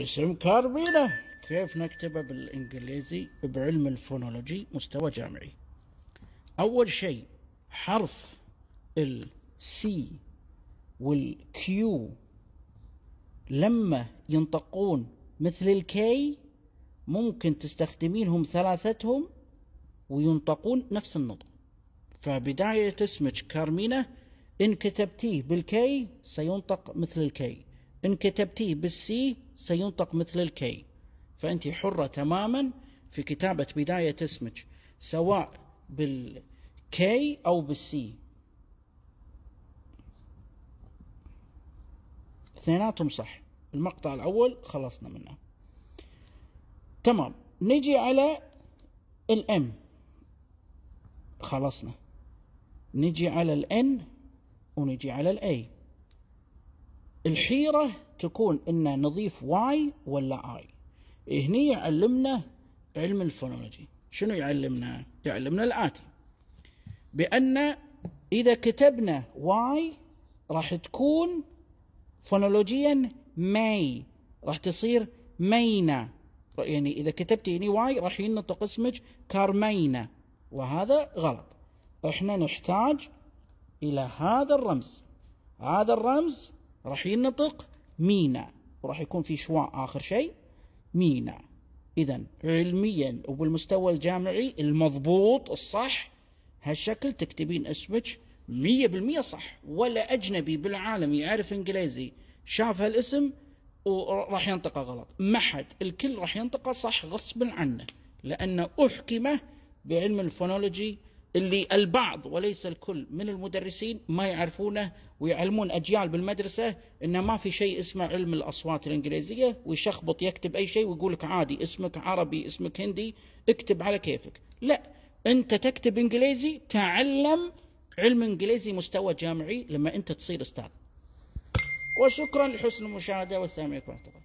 اسم كارمينا كيف نكتبه بالإنجليزي بعلم الفونولوجي مستوى جامعي أول شيء حرف السي والكيو لما ينطقون مثل الكي ممكن تستخدمينهم ثلاثتهم وينطقون نفس النطق فبداية اسمك كارمينا إن كتبتيه بالكي سينطق مثل الكي إن كتبتيه بالسي سينطق مثل الكي فأنت حرة تماما في كتابة بداية اسمك سواء بالكي أو بالسي اثنيناتهم صح المقطع الأول خلصنا منه تمام نجي على الام خلصنا نجي على الان ونجي على الاي الحيرة تكون إن نضيف واي ولا اي هني يعلمنا علم الفونولوجي شنو يعلمنا؟ يعلمنا الآتي بأن إذا كتبنا واي راح تكون فونولوجيا ماي راح تصير مينا يعني إذا كتبت هني واي راح ينطق اسمك كارمينا وهذا غلط احنا نحتاج إلى هذا الرمز هذا الرمز راح ينطق مينا وراح يكون في شواء آخر شيء مينا إذا علميا وبالمستوى الجامعي المضبوط الصح هالشكل تكتبين اسمك مية بالمية صح ولا أجنبي بالعالم يعرف إنجليزي شاف هالاسم وراح ينطقه غلط ما حد الكل راح ينطقه صح غصبا عنه لأنه أحكمه بعلم الفونولوجي اللي البعض وليس الكل من المدرسين ما يعرفونه ويعلمون اجيال بالمدرسه انه ما في شيء اسمه علم الاصوات الانجليزيه ويشخبط يكتب اي شيء ويقول لك عادي اسمك عربي اسمك هندي اكتب على كيفك لا انت تكتب انجليزي تعلم علم انجليزي مستوى جامعي لما انت تصير استاذ وشكرا لحسن المشاهده والسلام عليكم ورحمه الله